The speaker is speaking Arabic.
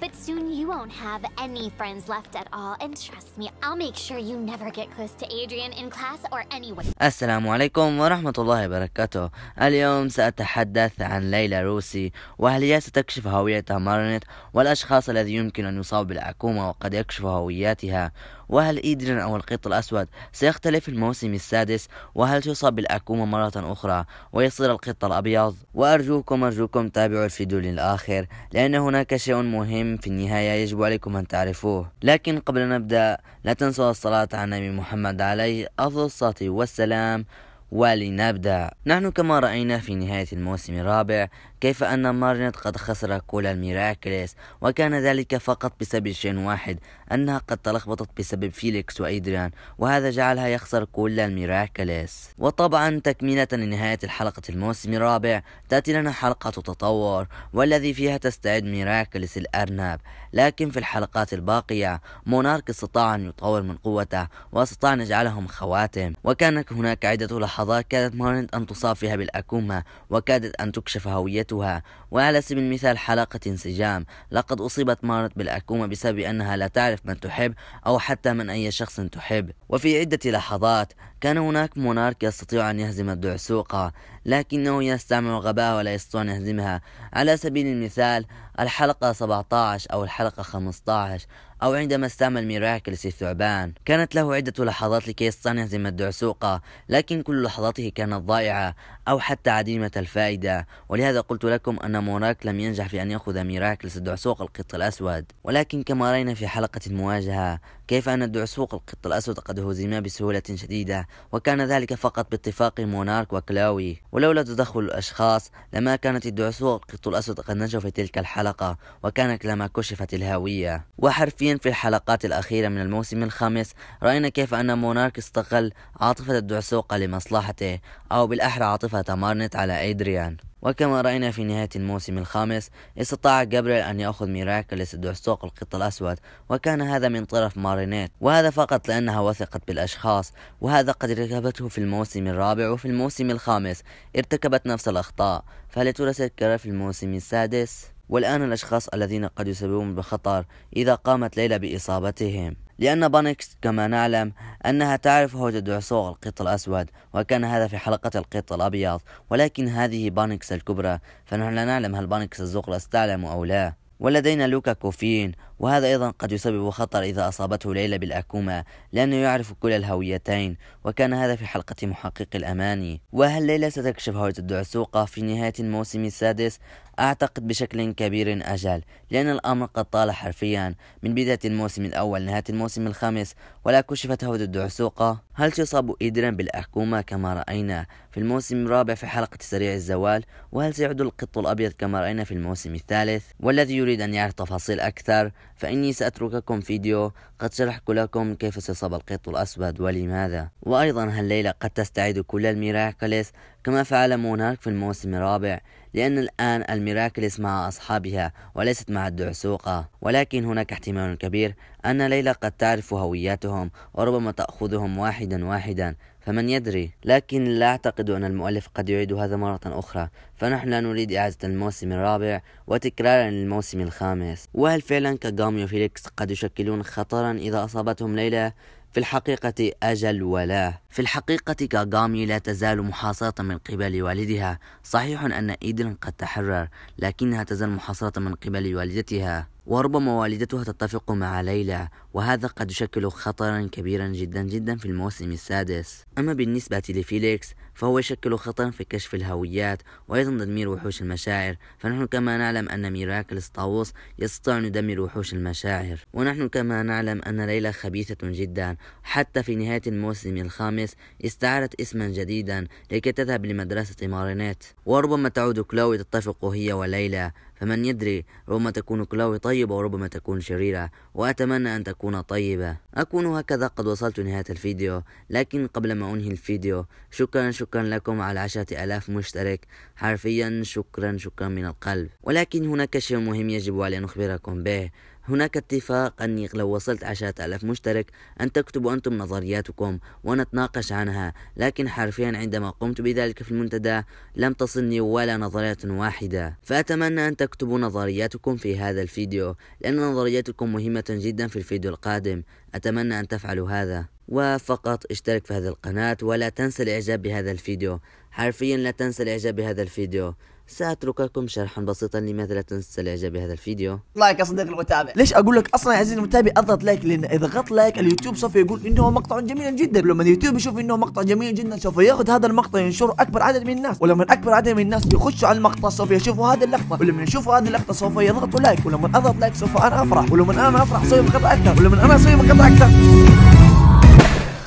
But soon you won't have any friends left at all, and trust me, I'll make sure you never get close to Adrian in class or anyway. السلام عليكم ورحمة الله وبركاته. اليوم سأتحدث عن ليلى روسي وهل هي ستكشف هويتها مارنت والأشخاص الذي يمكن أن يصاب بالعكومة وقد يكشف هوياتها وهل إيدرين أو القط الأسود سيختلف في الموسم السادس وهل تصاب بالأكومة مرة أخرى ويصير القط الأبيض وأرجوكم أرجوكم تابعوا الفيديو للآخر لأن هناك شيء مهم في النهاية يجب عليكم أن تعرفوه لكن قبل أن نبدأ لا تنسوا الصلاة على النبي محمد عليه أفضل الصلاة والسلام ولنبدأ نحن كما رأينا في نهاية الموسم الرابع كيف أن مارينت قد خسر كل الميراكليس وكان ذلك فقط بسبب شيء واحد أنها قد تلخبطت بسبب فيليكس وإدريان وهذا جعلها يخسر كل الميراكليس وطبعا تكملة لنهاية الحلقة الموسم الرابع تأتي لنا حلقة تطور والذي فيها تستعد ميراكليس الأرنب لكن في الحلقات الباقية مونارك استطاع أن يطور من قوته واستطاع أن يجعلهم خواتم وكانت هناك عدة لحظات ملاحظة كانت مارند أن تصاب بالأكومة وكادت أن تكشف هويتها وعلى سبيل المثال حلقة انسجام لقد أصيبت مارند بالأكومة بسبب أنها لا تعرف من تحب أو حتى من أي شخص تحب وفي عدة لحظات كان هناك مونارك يستطيع أن يهزم الدعسوقة لكنه يستعمل غباءه ولا يستطيع أن يهزمها على سبيل المثال الحلقة 17 أو الحلقة 15 أو عندما استعمل ميراكلس الثعبان كانت له عدة لحظات لكي يستطيع أن يهزم الدعسوقة لكن كل لحظاته كانت ضائعة أو حتى عديمة الفائدة ولهذا قلت لكم أن مونارك لم ينجح في أن يأخذ ميراكلس الدعسوق القط الأسود ولكن كما رأينا في حلقة المواجهة كيف أن الدعسوق القط الأسود قد هزم بسهولة شديدة وكان ذلك فقط باتفاق مونارك وكلاوي ولولا تدخل الأشخاص لما كانت الدعسوق قط الأسود قد نجوا في تلك الحلقة وكانت لما كشفت الهوية وحرفيا في الحلقات الأخيرة من الموسم الخامس رأينا كيف أن مونارك استغل عاطفة الدعسوقة لمصلحته أو بالأحرى عاطفة مارنت على أيدريان وكما رأينا في نهاية الموسم الخامس استطاع جابريل أن يأخذ ميراكلس الدعسوق القط الأسود وكان هذا من طرف مارينيت وهذا فقط لأنها وثقت بالأشخاص وهذا قد ارتكبته في الموسم الرابع وفي الموسم الخامس ارتكبت نفس الأخطاء فهل ترى في الموسم السادس؟ والآن الأشخاص الذين قد يسببون بخطر إذا قامت ليلى بإصابتهم لأن بانكس كما نعلم أنها تعرف هوجة سوق القط الأسود وكان هذا في حلقة القط الأبيض ولكن هذه بانكس الكبرى فنحن لا نعلم هل بانكس الزقرس تعلم أو لا ولدينا لوكا كوفين وهذا أيضا قد يسبب خطر إذا أصابته ليلى بالأكومة لأنه يعرف كلا الهويتين وكان هذا في حلقة محقق الأماني وهل ليلى ستكشف هوية الدعسوقة في نهاية الموسم السادس؟ أعتقد بشكل كبير أجل لأن الأمر قد طال حرفيا من بداية الموسم الأول نهاية الموسم الخامس ولا كشفت هوية الدعسوقة هل تصاب إيدرين بالأحكومة كما رأينا في الموسم الرابع في حلقة سريع الزوال وهل سيعود القط الأبيض كما رأينا في الموسم الثالث والذي يريد أن يعرف تفاصيل أكثر فإني سأترككم فيديو قد شرحت لكم كيف سيصاب القط الأسود ولماذا وأيضا هالليلة قد تستعيد كل الميراكلس كما فعل مونارك في الموسم الرابع لأن الآن الميراكلس مع أصحابها وليست مع الدعسوقة ولكن هناك احتمال كبير أن ليلى قد تعرف هوياتهم وربما تأخذهم واحدا واحدا فمن يدري لكن لا أعتقد أن المؤلف قد يعيد هذا مرة أخرى فنحن لا نريد إعادة الموسم الرابع وتكرارا للموسم الخامس وهل فعلا كاغامي وفيليكس قد يشكلون خطرا إذا أصابتهم ليلى في الحقيقة أجل ولا في الحقيقة كاغامي لا تزال محاصرة من قبل والدها صحيح أن إيدن قد تحرر لكنها تزال محاصرة من قبل والدتها وربما والدتها تتفق مع ليلى وهذا قد يشكل خطرا كبيرا جدا جدا في الموسم السادس أما بالنسبة لفيليكس فهو يشكل خطرا في كشف الهويات وأيضا تدمير وحوش المشاعر فنحن كما نعلم أن ميراكلس طاووس يستطيع أن يدمر وحوش المشاعر ونحن كما نعلم أن ليلى خبيثة جدا حتى في نهاية الموسم الخامس استعارت اسما جديدا لكي تذهب لمدرسة مارينيت وربما تعود كلاوي تتفق هي وليلى فمن يدري ربما تكون كلاوي طيبة وربما تكون شريرة وأتمنى أن تكون طيبة أكون هكذا قد وصلت نهاية الفيديو لكن قبل ما أنهي الفيديو شكرا شكرا لكم على عشرة ألاف مشترك حرفيا شكرا شكرا من القلب ولكن هناك شيء مهم يجب علي أن أخبركم به هناك اتفاق أني لو وصلت عشرة ألاف مشترك أن تكتبوا أنتم نظرياتكم ونتناقش عنها لكن حرفيا عندما قمت بذلك في المنتدى لم تصلني ولا نظرية واحدة فأتمنى أن تكتبوا نظرياتكم في هذا الفيديو لأن نظرياتكم مهمة جدا في الفيديو القادم أتمنى أن تفعلوا هذا وفقط اشترك في هذه القناة ولا تنسى الإعجاب بهذا الفيديو حرفيا لا تنسى الإعجاب بهذا الفيديو سأترككم شرحا بسيطا لماذا لا تنسى الإعجاب بهذا الفيديو لايك يا صديقي المتابع ليش أقول لك أصلا يا عزيزي المتابع أضغط لايك لأن إذا ضغط لايك اليوتيوب سوف يقول إنه مقطع جميل جدا لما اليوتيوب يشوف إنه مقطع جميل جدا سوف ياخذ هذا المقطع ينشره أكبر عدد من الناس ولما أكبر عدد من الناس يخشوا على المقطع سوف يشوفوا هذه اللقطة ولما يشوفوا هذه اللقطة سوف يضغطوا لايك ولما أضغط لايك سوف أنا أفرح ولما أنا أفرح سوف أكثر ولما أنا أسوي مقاطع أكثر